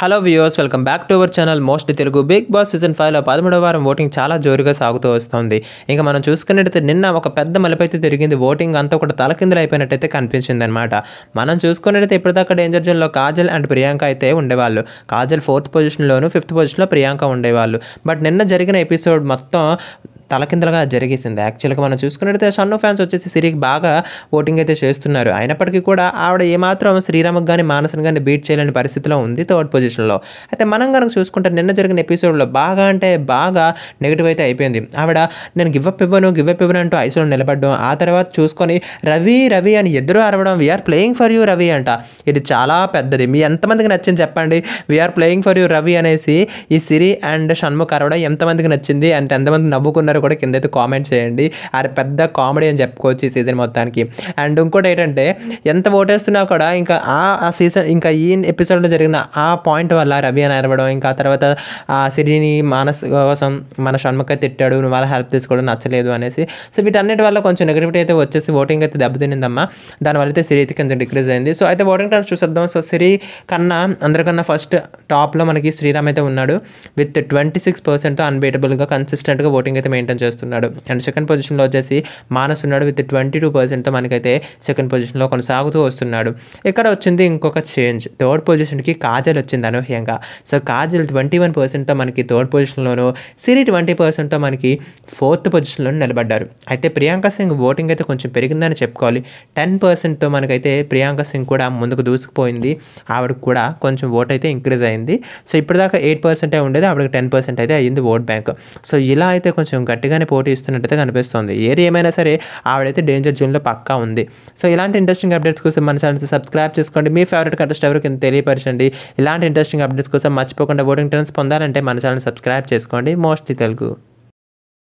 hello viewers welcome back to our channel most Telugu Bigg Boss season ఫైవ్లో పదమూడవ వారం voting చాలా జోరుగా సాగుతూ వస్తుంది ఇంకా మనం చూసుకున్నట్టయితే నిన్న ఒక పెద్ద మలపైతే తిరిగింది ఓటింగ్ అంతా కూడా తలకిందులు అయిపోయినట్టయితే కనిపించింది అనమాట మనం చూసుకున్నట్టయితే ఇప్పటిదాకా డేంజర్ జోన్లో కాజల్ అండ్ ప్రియాంక అయితే ఉండేవాళ్ళు కాజల్ ఫోర్త్ పొజిషన్లోను ఫిఫ్త్ పొజిషన్లో ప్రియాంక ఉండేవాళ్ళు బట్ నిన్న జరిగిన ఎపిసోడ్ మొత్తం తలకిందలుగా జరిగేసింది యాక్చువల్గా మనం చూసుకున్నట్టయితే షన్ను ఫ్యాన్స్ వచ్చేసి సిరికి బాగా ఓటింగ్ అయితే చేస్తున్నారు అయినప్పటికీ కూడా ఆవిడ ఏమాత్రం శ్రీరామకు కానీ మానసును కానీ బీట్ చేయలేని పరిస్థితిలో ఉంది థర్డ్ పొజిషన్లో అయితే మనం కనుక చూసుకుంటే నిన్న జరిగిన ఎపిసోడ్లో బాగా అంటే బాగా నెగిటివ్ అయితే అయిపోయింది ఆవిడ నేను గివప్ ఇవ్వను గివప్ ఇవ్వను అంటూ ఐసోలో నిలబడ్డం ఆ తర్వాత చూసుకొని రవి రవి అని ఎదురు అరవడం we're playing for you Ravi అంట ఇది చాలా పెద్దది మీ ఎంతమందికి నచ్చింది చెప్పండి we're playing for you Ravi అనేసి ఈ సిరి అండ్ షణ్ముఖ్ అరవడం ఎంతమందికి నచ్చింది అంటే ఎంతమంది నవ్వుకున్నారు అందరూ కూడా అయితే కామెంట్ చేయండి అది పెద్ద కామెడీ అని చెప్పుకోవచ్చు ఈ సీజన్ మొత్తానికి అండ్ ఇంకోటి ఏంటంటే ఎంత ఓటేస్తున్నా కూడా ఇంకా ఆ ఆ సీజన్ ఇంకా ఈ ఎపిసోడ్లో జరిగిన ఆ పాయింట్ వల్ల రవి అని అరవడం ఇంకా తర్వాత ఆ సిరిని మానస్ కోసం మన షణ్ముఖ తిట్టాడు నువ్వు వాళ్ళ హెల్ప్ తీసుకోవడం నచ్చలేదు అనేసి సో వీటన్నిటి వల్ల కొంచెం నెగిటివిటీ అయితే వచ్చేసి ఓటింగ్ అయితే దెబ్బతినిందమ్మా దానివల్ల అయితే సిరి అయితే కొంచెం డిక్రీజ్ అయింది సో అయితే ఓటింగ్ టైం చూసేద్దాం సో సిరి కన్నా అందరికన్నా ఫస్ట్ టాప్లో మనకి శ్రీరామ్ అయితే ఉన్నాడు విత్ ట్వంటీ సిక్స్ పర్సెంట్తో అన్బీటబుల్గా కన్సిస్టెంట్గా ఓటింగ్ అయితే మెయింటైన్ మెయింటైన్ చేస్తున్నాడు అండ్ సెకండ్ పొజిషన్లో వచ్చేసి మానస్ ఉన్నాడు విత్ ట్వంటీ టూ పర్సెంట్తో మనకైతే సెకండ్ పొజిషన్లో కొనసాగుతూ వస్తున్నాడు ఇక్కడ వచ్చింది ఇంకొక చేంజ్ థర్డ్ పొజిషన్కి కాజల్ వచ్చింది అనూహ్యంగా సో కాజల్ ట్వంటీ వన్ పర్సెంట్తో మనకి థర్డ్ పొజిషన్లోను సిరి ట్వంటీ పర్సెంట్తో మనకి ఫోర్త్ పొజిషన్లో నిలబడ్డారు అయితే ప్రియాంక సింగ్ ఓటింగ్ అయితే కొంచెం పెరిగిందని చెప్పుకోవాలి టెన్ పర్సెంట్తో మనకైతే ప్రియాంక సింగ్ కూడా ముందుకు దూసుకుపోయింది ఆవిడకు కూడా కొంచెం ఓట్ అయితే ఇంక్రీజ్ అయింది సో ఇప్పటిదాకా ఎయిట్ పర్సెంటే ఉండేది ఆవిడకి టెన్ పర్సెంట్ అయితే అయ్యింది ఓట్ బ్యాంక్ సో ఇలా అయితే కొంచెం గట్టిగానే పోటీ ఇస్తున్నట్టయితే కనిపిస్తుంది ఏది ఏమైనా సరే ఆవిడైతే డేంజర్ జోన్లో పక్కా ఉంది సో ఇలాంటి ఇంట్రెస్టింగ్ అప్డేట్స్ కోసం మన ఛానల్ సబ్స్క్రైబ్ చేసుకోండి మీ ఫేవరెట్ కంటెస్ట్ ఎవరికి తెలియపరచండి ఇలాంటి ఇంట్రెస్టింగ్ అప్డేట్స్ కోసం మర్చిపోకుండా ఓటింగ్ టర్న్స్ పొందాలంటే మన ఛానల్ సబ్స్క్రైబ్ చేసుకోండి మోస్ట్లీ తెలుగు